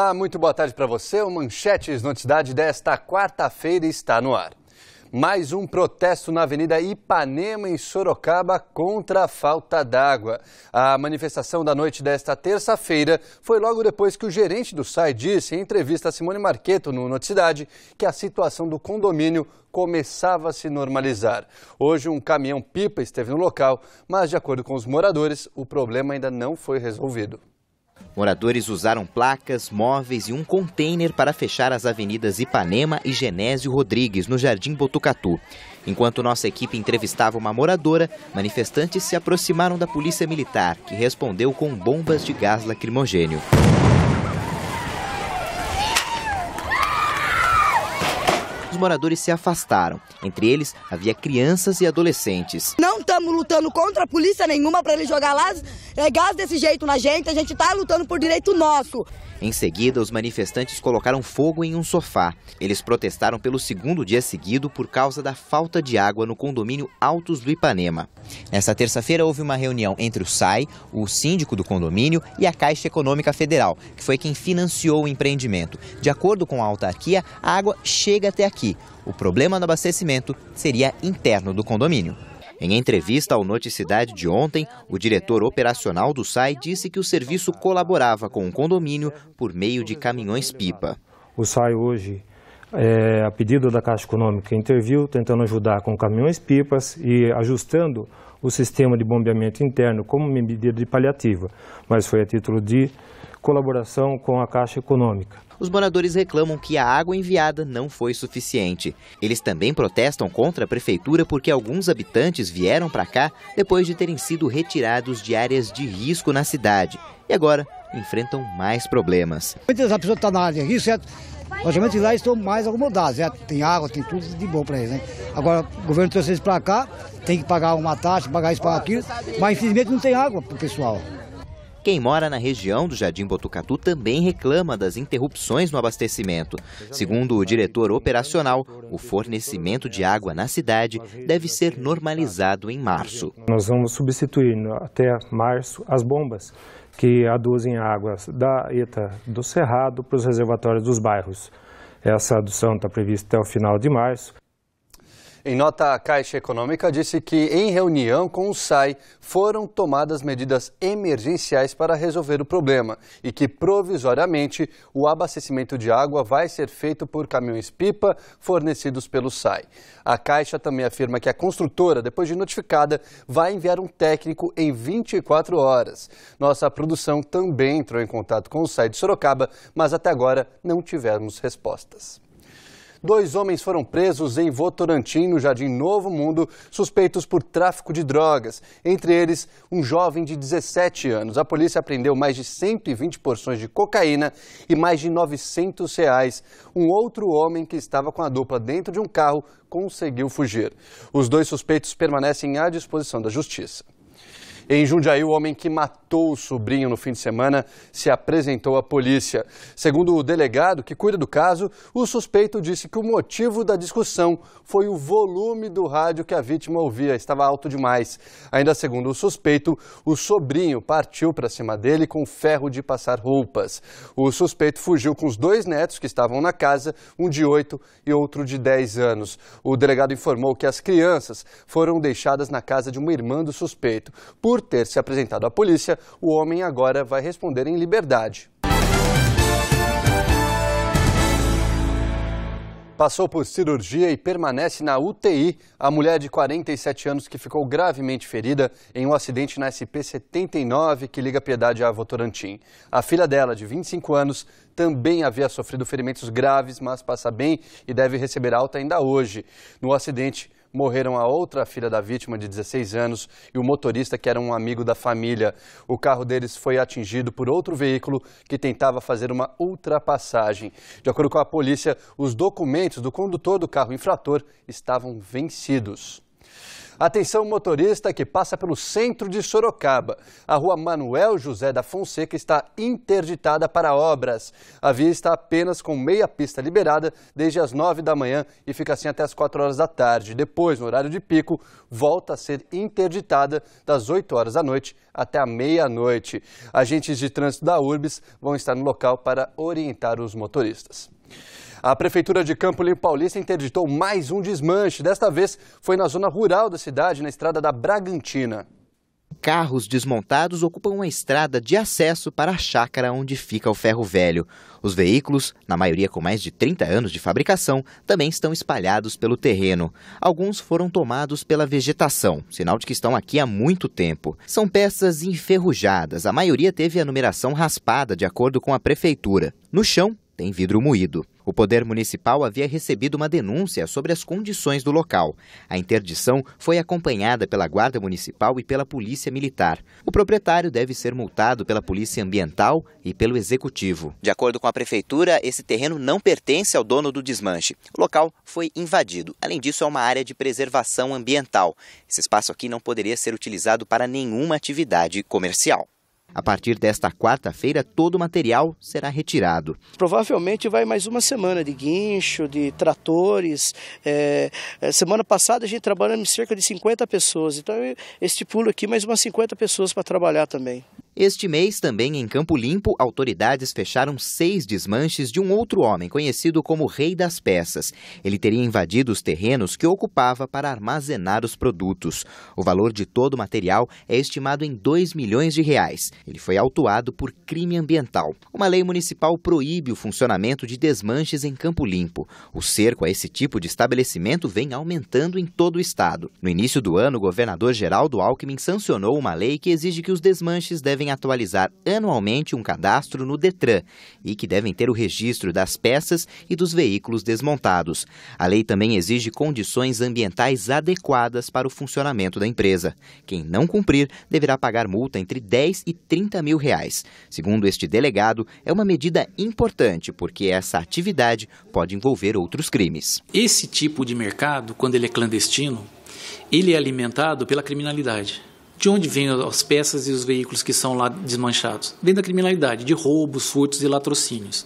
Olá, muito boa tarde para você. O Manchetes Noticidade desta quarta-feira está no ar. Mais um protesto na Avenida Ipanema, em Sorocaba, contra a falta d'água. A manifestação da noite desta terça-feira foi logo depois que o gerente do SAI disse, em entrevista a Simone Marqueto no Noticidade, que a situação do condomínio começava a se normalizar. Hoje, um caminhão-pipa esteve no local, mas, de acordo com os moradores, o problema ainda não foi resolvido. Moradores usaram placas, móveis e um container para fechar as avenidas Ipanema e Genésio Rodrigues, no Jardim Botucatu. Enquanto nossa equipe entrevistava uma moradora, manifestantes se aproximaram da polícia militar, que respondeu com bombas de gás lacrimogênio. Os moradores se afastaram. Entre eles, havia crianças e adolescentes. Não estamos lutando contra a polícia nenhuma para ele jogar lá é, gás desse jeito na gente. A gente está lutando por direito nosso. Em seguida, os manifestantes colocaram fogo em um sofá. Eles protestaram pelo segundo dia seguido por causa da falta de água no condomínio Altos do Ipanema. Nessa terça-feira, houve uma reunião entre o SAI, o síndico do condomínio, e a Caixa Econômica Federal, que foi quem financiou o empreendimento. De acordo com a autarquia, a água chega até aqui. O problema no abastecimento seria interno do condomínio. Em entrevista ao Noticidade de ontem, o diretor operacional do SAI disse que o serviço colaborava com o condomínio por meio de caminhões-pipa. O SAI hoje, é, a pedido da Caixa Econômica, interviu tentando ajudar com caminhões-pipas e ajustando o sistema de bombeamento interno como medida de paliativa, mas foi a título de colaboração com a Caixa Econômica. Os moradores reclamam que a água enviada não foi suficiente. Eles também protestam contra a prefeitura porque alguns habitantes vieram para cá depois de terem sido retirados de áreas de risco na cidade e agora enfrentam mais problemas. Muitas pessoas estão tá na área de risco, certo? Logicamente lá estão mais acomodados, certo? Tem água, tem tudo de bom para eles, né? Agora, o governo trouxe eles para cá, tem que pagar uma taxa, pagar isso, pagar aquilo, mas infelizmente não tem água para o pessoal. Quem mora na região do Jardim Botucatu também reclama das interrupções no abastecimento. Segundo o diretor operacional, o fornecimento de água na cidade deve ser normalizado em março. Nós vamos substituir até março as bombas que aduzem águas da ETA do Cerrado para os reservatórios dos bairros. Essa adução está prevista até o final de março. Em nota, a Caixa Econômica disse que, em reunião com o SAI, foram tomadas medidas emergenciais para resolver o problema e que, provisoriamente, o abastecimento de água vai ser feito por caminhões-pipa fornecidos pelo SAI. A Caixa também afirma que a construtora, depois de notificada, vai enviar um técnico em 24 horas. Nossa produção também entrou em contato com o SAI de Sorocaba, mas até agora não tivemos respostas dois homens foram presos em Votorantim, no Jardim Novo Mundo, suspeitos por tráfico de drogas. Entre eles, um jovem de 17 anos. A polícia apreendeu mais de 120 porções de cocaína e mais de 900 reais. Um outro homem que estava com a dupla dentro de um carro conseguiu fugir. Os dois suspeitos permanecem à disposição da justiça. Em Jundiaí, o homem que matou o sobrinho no fim de semana se apresentou à polícia. Segundo o delegado que cuida do caso, o suspeito disse que o motivo da discussão foi o volume do rádio que a vítima ouvia, estava alto demais. Ainda segundo o suspeito, o sobrinho partiu para cima dele com ferro de passar roupas. O suspeito fugiu com os dois netos que estavam na casa, um de 8 e outro de 10 anos. O delegado informou que as crianças foram deixadas na casa de uma irmã do suspeito. Por por ter se apresentado à polícia, o homem agora vai responder em liberdade. passou por cirurgia e permanece na UTI. A mulher de 47 anos que ficou gravemente ferida em um acidente na SP-79 que liga Piedade a Votorantim. A filha dela, de 25 anos, também havia sofrido ferimentos graves, mas passa bem e deve receber alta ainda hoje. No acidente, morreram a outra filha da vítima, de 16 anos, e o motorista, que era um amigo da família. O carro deles foi atingido por outro veículo que tentava fazer uma ultrapassagem. De acordo com a polícia, os documentos do condutor do carro infrator estavam vencidos. Atenção motorista que passa pelo centro de Sorocaba. A rua Manuel José da Fonseca está interditada para obras. A via está apenas com meia pista liberada desde as 9 da manhã e fica assim até as 4 horas da tarde. Depois, no horário de pico, volta a ser interditada das 8 horas da noite até a meia-noite. Agentes de trânsito da URBS vão estar no local para orientar os motoristas. A Prefeitura de Campo Limpo Paulista interditou mais um desmanche. Desta vez foi na zona rural da cidade, na estrada da Bragantina. Carros desmontados ocupam uma estrada de acesso para a chácara onde fica o ferro velho. Os veículos, na maioria com mais de 30 anos de fabricação, também estão espalhados pelo terreno. Alguns foram tomados pela vegetação, sinal de que estão aqui há muito tempo. São peças enferrujadas, a maioria teve a numeração raspada de acordo com a prefeitura. No chão, tem vidro moído. O Poder Municipal havia recebido uma denúncia sobre as condições do local. A interdição foi acompanhada pela Guarda Municipal e pela Polícia Militar. O proprietário deve ser multado pela Polícia Ambiental e pelo Executivo. De acordo com a Prefeitura, esse terreno não pertence ao dono do desmanche. O local foi invadido. Além disso, é uma área de preservação ambiental. Esse espaço aqui não poderia ser utilizado para nenhuma atividade comercial. A partir desta quarta-feira, todo o material será retirado. Provavelmente vai mais uma semana de guincho, de tratores. É, é semana passada a gente trabalhou em cerca de 50 pessoas, então este pulo aqui mais umas 50 pessoas para trabalhar também. Este mês, também em Campo Limpo, autoridades fecharam seis desmanches de um outro homem conhecido como Rei das Peças. Ele teria invadido os terrenos que ocupava para armazenar os produtos. O valor de todo o material é estimado em 2 milhões de reais. Ele foi autuado por crime ambiental. Uma lei municipal proíbe o funcionamento de desmanches em Campo Limpo. O cerco a esse tipo de estabelecimento vem aumentando em todo o estado. No início do ano, o governador Geraldo Alckmin sancionou uma lei que exige que os desmanches devem atualizar anualmente um cadastro no Detran e que devem ter o registro das peças e dos veículos desmontados. A lei também exige condições ambientais adequadas para o funcionamento da empresa. Quem não cumprir deverá pagar multa entre 10 e 30 mil reais. Segundo este delegado, é uma medida importante porque essa atividade pode envolver outros crimes. Esse tipo de mercado, quando ele é clandestino, ele é alimentado pela criminalidade. De onde vêm as peças e os veículos que são lá desmanchados? Vem da criminalidade, de roubos, furtos e latrocínios.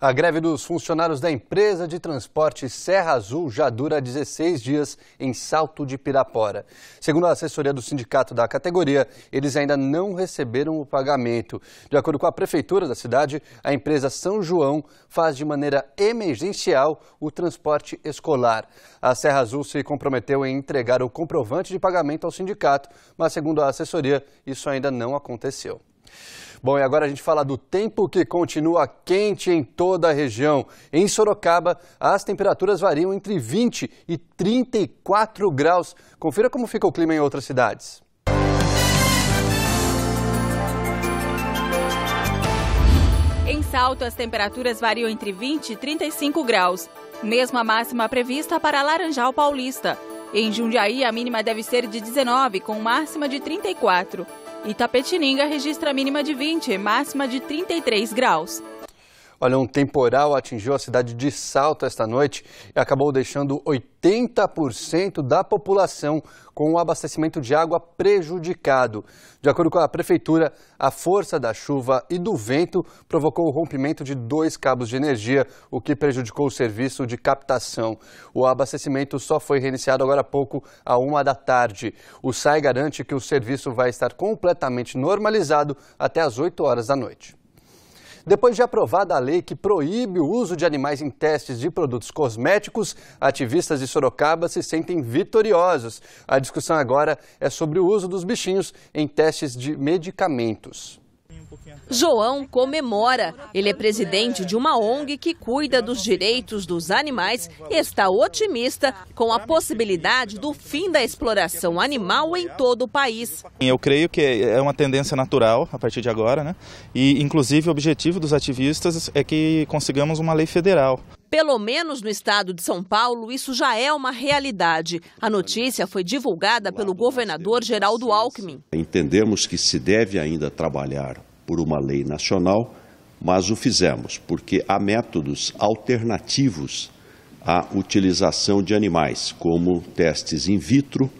A greve dos funcionários da empresa de transporte Serra Azul já dura 16 dias em Salto de Pirapora. Segundo a assessoria do sindicato da categoria, eles ainda não receberam o pagamento. De acordo com a prefeitura da cidade, a empresa São João faz de maneira emergencial o transporte escolar. A Serra Azul se comprometeu em entregar o comprovante de pagamento ao sindicato, mas segundo a assessoria, isso ainda não aconteceu. Bom, e agora a gente fala do tempo que continua quente em toda a região. Em Sorocaba, as temperaturas variam entre 20 e 34 graus. Confira como fica o clima em outras cidades. Em Salto, as temperaturas variam entre 20 e 35 graus. Mesma máxima prevista para Laranjal Paulista. Em Jundiaí, a mínima deve ser de 19, com máxima de 34. e Tapetininga registra a mínima de 20, máxima de 33 graus. Olha, um temporal atingiu a cidade de Salto esta noite e acabou deixando 80% da população com o abastecimento de água prejudicado. De acordo com a prefeitura, a força da chuva e do vento provocou o rompimento de dois cabos de energia, o que prejudicou o serviço de captação. O abastecimento só foi reiniciado agora há pouco, a uma da tarde. O SAI garante que o serviço vai estar completamente normalizado até às 8 horas da noite. Depois de aprovada a lei que proíbe o uso de animais em testes de produtos cosméticos, ativistas de Sorocaba se sentem vitoriosos. A discussão agora é sobre o uso dos bichinhos em testes de medicamentos. João comemora. Ele é presidente de uma ONG que cuida dos direitos dos animais e está otimista com a possibilidade do fim da exploração animal em todo o país. Eu creio que é uma tendência natural a partir de agora, né? E inclusive o objetivo dos ativistas é que consigamos uma lei federal. Pelo menos no estado de São Paulo, isso já é uma realidade. A notícia foi divulgada pelo governador Geraldo Alckmin. Entendemos que se deve ainda trabalhar por uma lei nacional, mas o fizemos porque há métodos alternativos à utilização de animais, como testes in vitro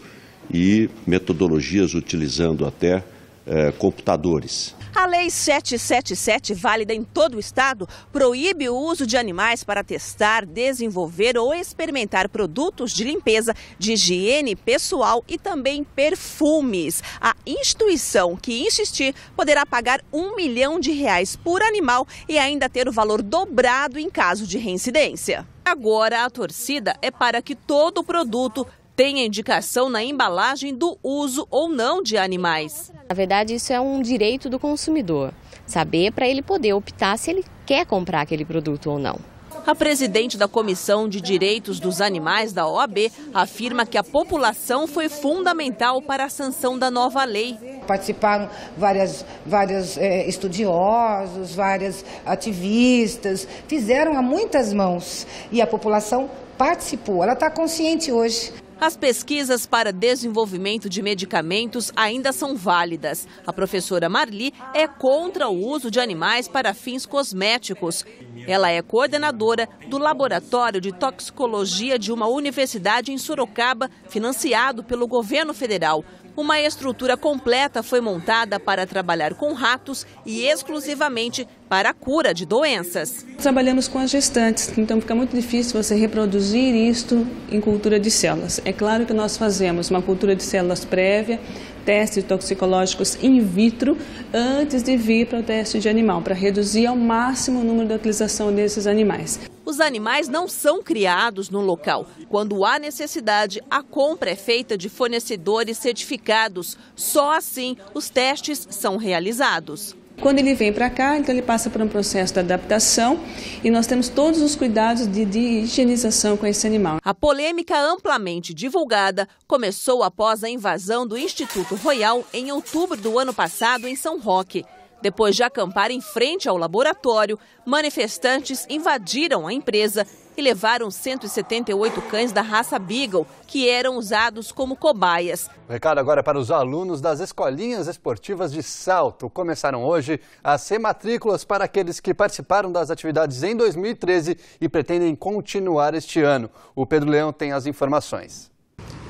e metodologias utilizando até eh, computadores. Lei 777, válida em todo o estado, proíbe o uso de animais para testar, desenvolver ou experimentar produtos de limpeza, de higiene pessoal e também perfumes. A instituição que insistir poderá pagar um milhão de reais por animal e ainda ter o valor dobrado em caso de reincidência. Agora, a torcida é para que todo produto tem a indicação na embalagem do uso ou não de animais. Na verdade, isso é um direito do consumidor, saber para ele poder optar se ele quer comprar aquele produto ou não. A presidente da Comissão de Direitos dos Animais da OAB afirma que a população foi fundamental para a sanção da nova lei. Participaram várias, várias é, estudiosos, várias ativistas, fizeram a muitas mãos e a população participou. Ela está consciente hoje. As pesquisas para desenvolvimento de medicamentos ainda são válidas. A professora Marli é contra o uso de animais para fins cosméticos. Ela é coordenadora do Laboratório de Toxicologia de uma universidade em Sorocaba, financiado pelo governo federal. Uma estrutura completa foi montada para trabalhar com ratos e exclusivamente para a cura de doenças. Trabalhamos com as gestantes, então fica muito difícil você reproduzir isto em cultura de células. É claro que nós fazemos uma cultura de células prévia, testes toxicológicos in vitro, antes de vir para o teste de animal, para reduzir ao máximo o número da utilização desses animais. Os animais não são criados no local. Quando há necessidade, a compra é feita de fornecedores certificados. Só assim os testes são realizados. Quando ele vem para cá, então ele passa por um processo de adaptação e nós temos todos os cuidados de, de, higienização com esse animal. A polêmica amplamente divulgada começou após a invasão do Instituto Royal em outubro do ano passado em São Roque. Depois de acampar em frente ao laboratório, manifestantes invadiram a empresa e levaram 178 cães da raça Beagle, que eram usados como cobaias. O recado agora é para os alunos das escolinhas esportivas de Salto. Começaram hoje a ser matrículas para aqueles que participaram das atividades em 2013 e pretendem continuar este ano. O Pedro Leão tem as informações.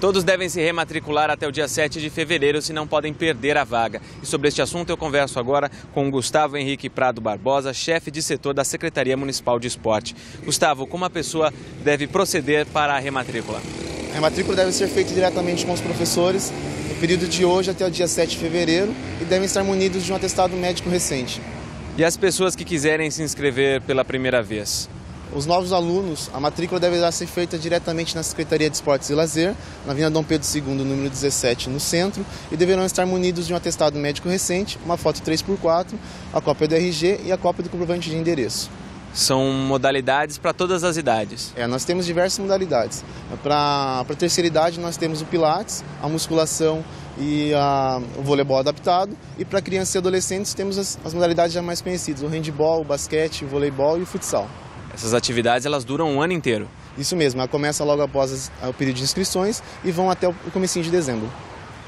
Todos devem se rematricular até o dia 7 de fevereiro, se não podem perder a vaga. E sobre este assunto eu converso agora com Gustavo Henrique Prado Barbosa, chefe de setor da Secretaria Municipal de Esporte. Gustavo, como a pessoa deve proceder para a rematrícula? A rematrícula deve ser feita diretamente com os professores no período de hoje até o dia 7 de fevereiro e devem estar munidos de um atestado médico recente. E as pessoas que quiserem se inscrever pela primeira vez? Os novos alunos, a matrícula deverá ser feita diretamente na Secretaria de Esportes e Lazer, na Avenida Dom Pedro II, número 17, no centro, e deverão estar munidos de um atestado médico recente, uma foto 3x4, a cópia do RG e a cópia do comprovante de endereço. São modalidades para todas as idades? É, nós temos diversas modalidades. Para a terceira idade, nós temos o Pilates, a musculação e a, o voleibol adaptado. E para crianças e adolescentes, temos as, as modalidades já mais conhecidas: o handball, o basquete, o voleibol e o futsal. Essas atividades elas duram um ano inteiro. Isso mesmo, ela começa logo após o período de inscrições e vão até o comecinho de dezembro.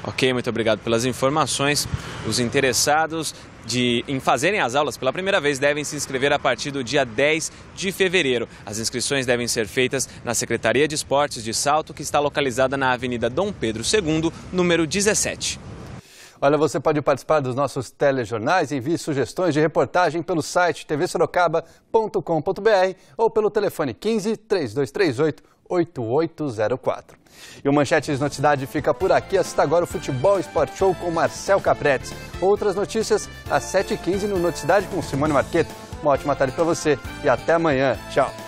Ok, muito obrigado pelas informações. Os interessados de, em fazerem as aulas pela primeira vez devem se inscrever a partir do dia 10 de fevereiro. As inscrições devem ser feitas na Secretaria de Esportes de Salto, que está localizada na Avenida Dom Pedro II, número 17. Olha, você pode participar dos nossos telejornais e enviar sugestões de reportagem pelo site tvsorocaba.com.br ou pelo telefone 15 3238 8804. E o Manchetes de Cidade fica por aqui. Assista agora o Futebol Esporte Show com Marcel Capretes. Outras notícias às 7h15 no Noticidade com Simone Marqueto. Uma ótima tarde para você e até amanhã. Tchau.